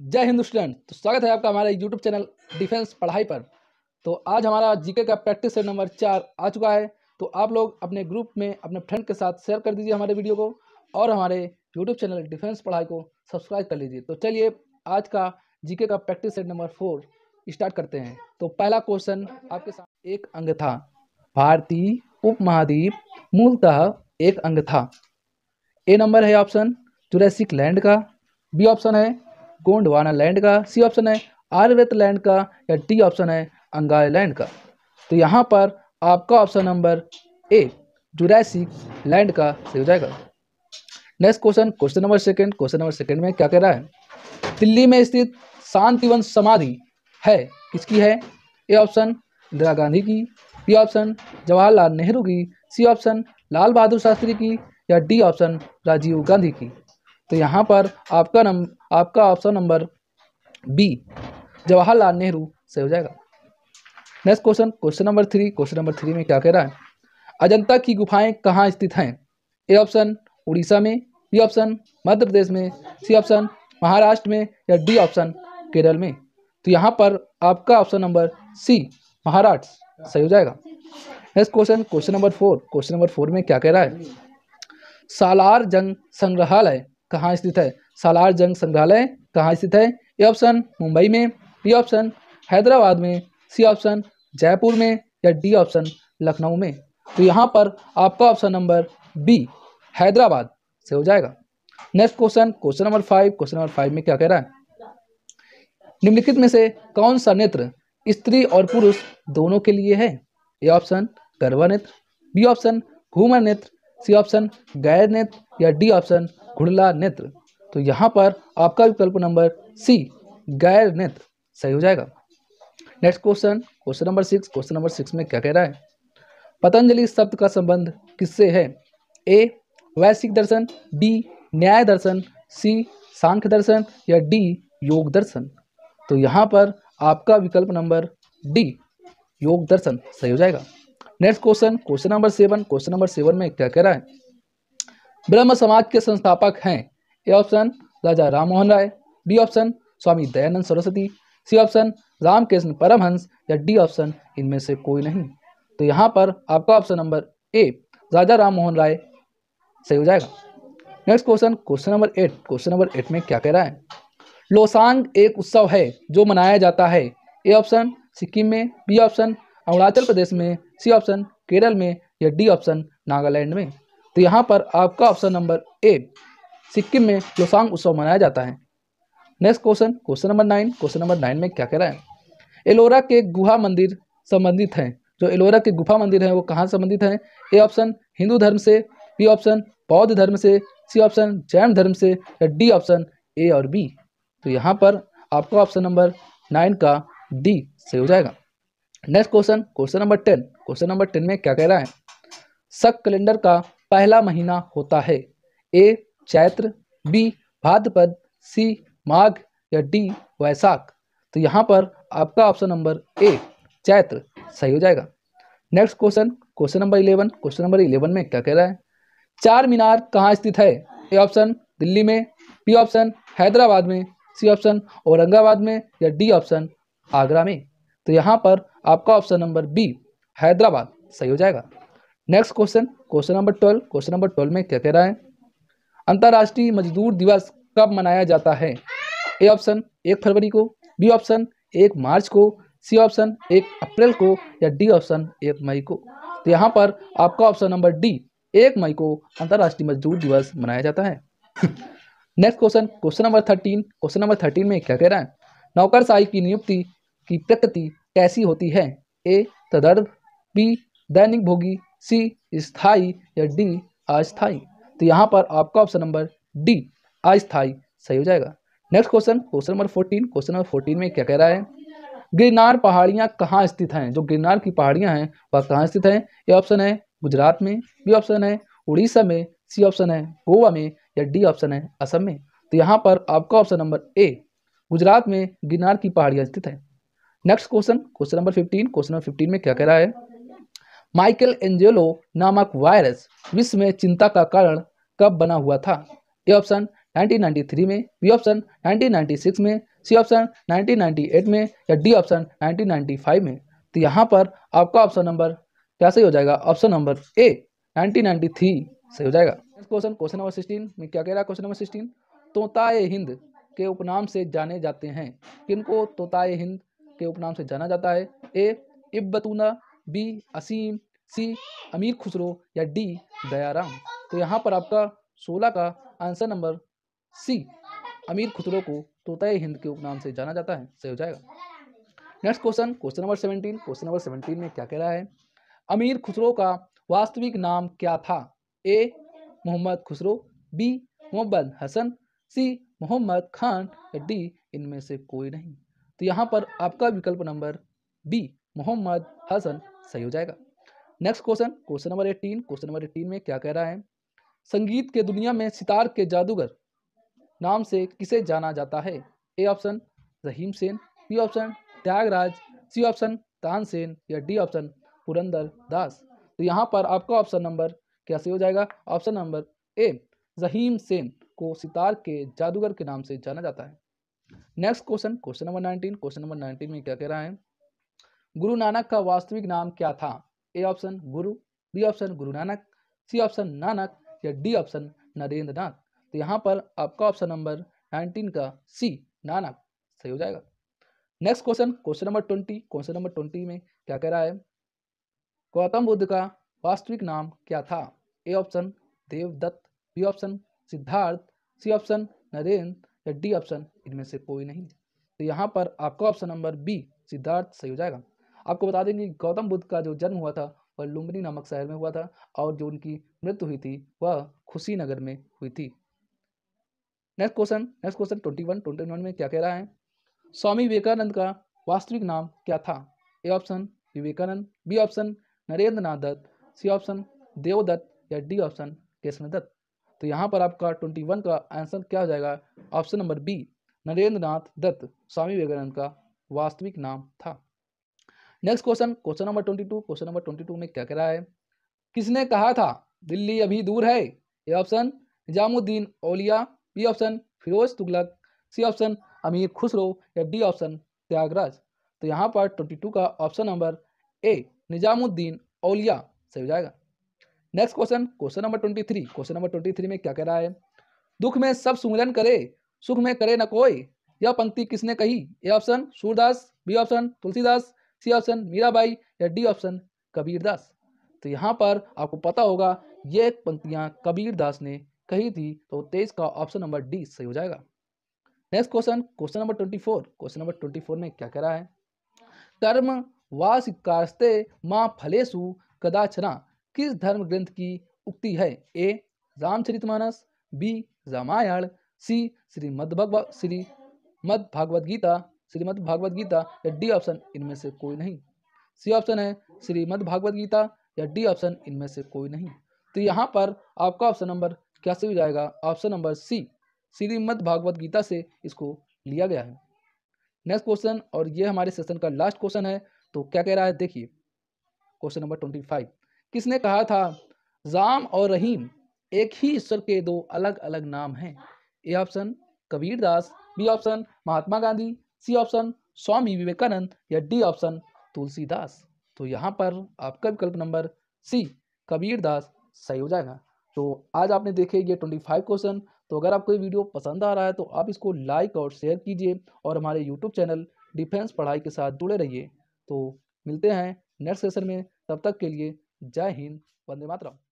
जय हिंद स्टूडेंट तो स्वागत है आपका हमारे यूट्यूब चैनल डिफेंस पढ़ाई पर तो आज हमारा जीके का प्रैक्टिस सेट नंबर चार आ चुका है तो आप लोग अपने ग्रुप में अपने फ्रेंड के साथ शेयर कर दीजिए हमारे वीडियो को और हमारे यूट्यूब चैनल डिफेंस पढ़ाई को सब्सक्राइब कर लीजिए तो चलिए आज का जीके का practice set number four start करते हैं तो पहला क्वेश्चन आपके साथ एक अंग था भारतीय उपमहाद्वीप मूलतः एक अंग था ए नंबर है ऑप्शन जुरैसिक लैंड का बी ऑप्शन है गोंडवाना लैंड का सी ऑप्शन है आयुर्वेद लैंड का या डी ऑप्शन है अंगार लैंड का तो यहाँ पर आपका option number A Jurassic land का सही हो जाएगा next question question number second question number second में क्या कह रहा है दिल्ली में स्थित शांतिवन समाधि है किसकी है ए ऑप्शन इंदिरा गांधी की बी ऑप्शन जवाहरलाल नेहरू की सी ऑप्शन लाल बहादुर शास्त्री की या डी ऑप्शन राजीव गांधी की तो यहाँ पर आपका नंबर आपका option number B Jawaharlal Nehru सही हो जाएगा next question question number three question number three में क्या कह रहा है अजंता की गुफाएं कहाँ स्थित हैं ए ऑप्शन उड़ीसा में बी ऑप्शन मध्य प्रदेश में सी ऑप्शन महाराष्ट्र में या डी ऑप्शन केरल में तो यहाँ पर आपका ऑप्शन नंबर सी महाराष्ट्र सही हो जाएगा next question question number four question number four में क्या कह रहा है सालार जंग संग्रहालय कहाँ स्थित है सालार जंग संग्रहालय कहाँ स्थित है ए ऑप्शन मुंबई में बी ऑप्शन हैदराबाद में सी ऑप्शन जयपुर में या डी ऑप्शन लखनऊ में तो यहाँ पर आपका ऑप्शन नंबर बी हैदराबाद से हो जाएगा next question question number five question number five में क्या कह रहा है निम्नलिखित में से कौन सा नेत्र स्त्री और पुरुष दोनों के लिए है ए ऑप्शन गर्भा नेत्र बी ऑप्शन घूमर नेत्र सी ऑप्शन गैर नेत्र या डी ऑप्शन घुड़ला नेत्र तो यहाँ पर आपका विकल्प नंबर सी गैर नेत्र सही हो जाएगा next question question number six question number six में क्या कह रहा है पतंजलि शब्द का संबंध किससे है ए वैश्विक दर्शन बी न्याय दर्शन सी सांख्य दर्शन या डी योग दर्शन तो यहाँ पर आपका विकल्प नंबर डी योग दर्शन सही हो जाएगा next question question number seven question number seven में क्या कह रहा है ब्रह्म समाज के संस्थापक हैं A option Raja Ram Mohan Roy B option Swami Dayanand Saraswati C option Ramakrishna Paramhansa या डी ऑप्शन इनमें से कोई नहीं तो यहाँ पर आपका option number A Raja Ram Mohan Roy सही हो जाएगा next question question number eight question number eight में क्या कह रहा है लोसांग एक उत्सव है जो मनाया जाता है ए ऑप्शन सिक्किम में बी ऑप्शन अरुणाचल प्रदेश में सी ऑप्शन केरल में या डी ऑप्शन नागालैंड में तो यहाँ पर आपका ऑप्शन नंबर ए सिक्किम में लोसांग उत्सव मनाया जाता है next question question number nine question number nine में क्या कह रहा है एलोरा के गुहा मंदिर संबंधित हैं जो एलोरा के गुफा मंदिर हैं वो कहाँ संबंधित हैं ए ऑप्शन हिंदू धर्म से बी ऑप्शन बौद्ध धर्म से सी ऑप्शन जैन धर्म से या डी ऑप्शन ए और बी तो यहाँ पर आपका ऑप्शन नंबर नाइन का डी सही हो जाएगा next question question number ten question number ten में क्या कह रहा है सक कैलेंडर का पहला महीना होता है ए चैत्र बी भाद्रपद सी माघ या डी वैशाख तो यहाँ पर आपका ऑप्शन नंबर ए चैत्र सही हो जाएगा next question question number eleven question number eleven में क्या कह रहा है चार मीनार कहाँ स्थित है ए ऑप्शन दिल्ली में बी ऑप्शन हैदराबाद में सी ऑप्शन औरंगाबाद में या डी ऑप्शन आगरा में तो यहाँ पर आपका ऑप्शन नंबर बी हैदराबाद सही हो जाएगा next question question number twelve question number twelve में क्या कह रहा है अंतर्राष्ट्रीय मजदूर दिवस कब मनाया जाता है ए ऑप्शन एक फरवरी को बी ऑप्शन एक मार्च को सी ऑप्शन एक अप्रैल को या डी ऑप्शन एक मई को तो यहाँ पर आपका ऑप्शन नंबर डी एक मई को अंतर्राष्ट्रीय मजदूर दिवस मनाया जाता है next question question number thirteen question number thirteen में क्या कह रहा है नौकरशाही की नियुक्ति की प्रकृति कैसी होती है ए तदर्भ बी दैनिक भोगी सी स्थाई या डी अस्थाई तो यहाँ पर आपका ऑप्शन नंबर डी अस्थाई सही हो जाएगा next question question number fourteen question number fourteen में क्या कह रहा है गिरनार पहाड़ियाँ कहाँ स्थित हैं जो गिरनार की पहाड़ियाँ हैं वह कहाँ स्थित हैं ये ऑप्शन है गुजरात में बी ऑप्शन है उड़ीसा में सी ऑप्शन है गोवा में या डी ऑप्शन है असम में तो यहाँ पर आपका ऑप्शन नंबर ए गुजरात में गिरनार की पहाड़ियाँ स्थित है next question question number fifteen question number fifteen में क्या कह रहा है माइकल एंजेलो नामक वायरस विश्व में चिंता का कारण कब बना हुआ था ए ऑप्शन 1993 में बी ऑप्शन 1996 में सी ऑप्शन 1998 में या डी ऑप्शन 1995 में तो यहाँ पर आपका ऑप्शन नंबर क्या सही हो जाएगा ऑप्शन नंबर ए 1993 सही हो जाएगा next question question number sixteen में क्या कह रहा है क्वेश्चन नंबर सिक्सटीन तोताए हिंद के उपनाम से जाने जाते हैं किनको तोताए हिंद के उपनाम से जाना जाता है ए इबतूना बी असीम सी अमीर खुसरो या डी दयाराम तो यहाँ पर आपका सोलह का आंसर नंबर सी अमीर खुसरो को तोता हिंद के उपनाम से जाना जाता है सही हो जाएगा next question question number seventeen question number seventeen में क्या कह रहा है अमीर खुसरो का वास्तविक नाम क्या था A Mohammad Khusro B Mohammad Hasan C Mohammad Khan या डी इनमें से कोई नहीं तो यहाँ पर आपका विकल्प नंबर बी मोहम्मद हसन सही हो जाएगा next question question number eighteen question number eighteen में क्या कह रहा है संगीत के दुनिया में सितार के जादूगर नाम से किसे जाना जाता है A option Rahim Sen B option Tyagaraja C option Tansen या डी ऑप्शन पुरंदर दास तो यहाँ पर आपका ऑप्शन नंबर क्या सही हो जाएगा option number A Rahim Sen को सितार के जादूगर के नाम से जाना जाता है next question question number nineteen question number nineteen में क्या कह रहा है गुरु नानक का वास्तविक नाम क्या था A option Guru B option Guru Nanak C option Nanak या डी ऑप्शन नरेंद्र नाथ तो यहाँ पर आपका ऑप्शन नंबर नाइनटीन का सी नानक सही हो जाएगा next question question number twenty question number twenty में क्या कह रहा है गौतम बुद्ध का वास्तविक नाम क्या था A option Devdatta B option Siddharth C option Narendra या डी ऑप्शन इनमें से कोई नहीं तो यहाँ पर आपका ऑप्शन नंबर बी सिद्धार्थ सही हो जाएगा आपको बता दें कि गौतम बुद्ध का जो जन्म हुआ था वह लुम्बिनी नामक शहर में हुआ था और जो उनकी मृत्यु हुई थी वह खुशीनगर में हुई थी next question next question twenty one twenty one में क्या कह रहा है स्वामी विवेकानंद का वास्तविक नाम क्या था A option Vivekananda B option Narendra Nath Dutt C option Devdatta या डी ऑप्शन कृष्ण दत्त तो यहाँ पर आपका ट्वेंटी वन का आंसर क्या हो जाएगा option number B Narendra Nath Dutt Swami Vivekananda का वास्तविक नाम था next question question number twenty two question number twenty two में क्या कह रहा है किसने कहा था दिल्ली अभी दूर है ये option Nizamuddin Auliya B option Firoz Tughlaq C option Amir Khusro या डी ऑप्शन त्यागराज तो यहाँ पर ट्वेंटी टू का option number A Nizamuddin Auliya सही हो जाएगा next question question number twenty three question number twenty three में क्या कह रहा है दुख में सब सुमिलन करे सुख में करे न कोई यह पंक्ति किसने कही A option Surdas B option Tulsidas C option Mirabai या डी ऑप्शन कबीरदास तो यहाँ पर आपको पता होगा ये पंक्तियाँ कबीरदास ने कही थी तो तेईस का ऑप्शन नंबर डी सही हो जाएगा next question question number twenty four question number twenty four में क्या कह रहा है कर्म वास्ते माँ फलेशु कदाचना किस धर्म ग्रंथ की उक्ति है A Ramcharitmanas B Ramayana C Shrimad Shri मद भागवत गीता श्रीमद् भागवत गीता या डी ऑप्शन इनमें से कोई नहीं सी ऑप्शन है श्रीमद् भागवत गीता या डी ऑप्शन इनमें से कोई नहीं तो यहाँ पर आपका ऑप्शन नंबर क्या से हो जाएगा option number C Shrimad Bhagavad Gita से इसको लिया गया है नेक्स्ट क्वेश्चन और ये हमारे सेशन का लास्ट क्वेश्चन है तो क्या कह रहा है देखिए क्वेश्चन नंबर ट्वेंटी फाइव किसने कहा था राम और रहीम एक ही ईश्वर के दो अलग अलग नाम हैं A option Kabir Das B option Mahatma Gandhi C option Swami Vivekananda या डी ऑप्शन तुलसीदास तो यहाँ पर आपका विकल्प नंबर सी कबीरदास सही हो जाएगा तो आज आपने देखे ये ट्वेंटी फाइव क्वेश्चन तो अगर आपको ये वीडियो पसंद आ रहा है तो आप इसको लाइक और शेयर कीजिए और हमारे यूट्यूब चैनल डिफेंस पढ़ाई के साथ जुड़े रहिए तो मिलते हैं नेक्स्ट सेशन में तब तक के लिए जय हिंद वंदे मातरम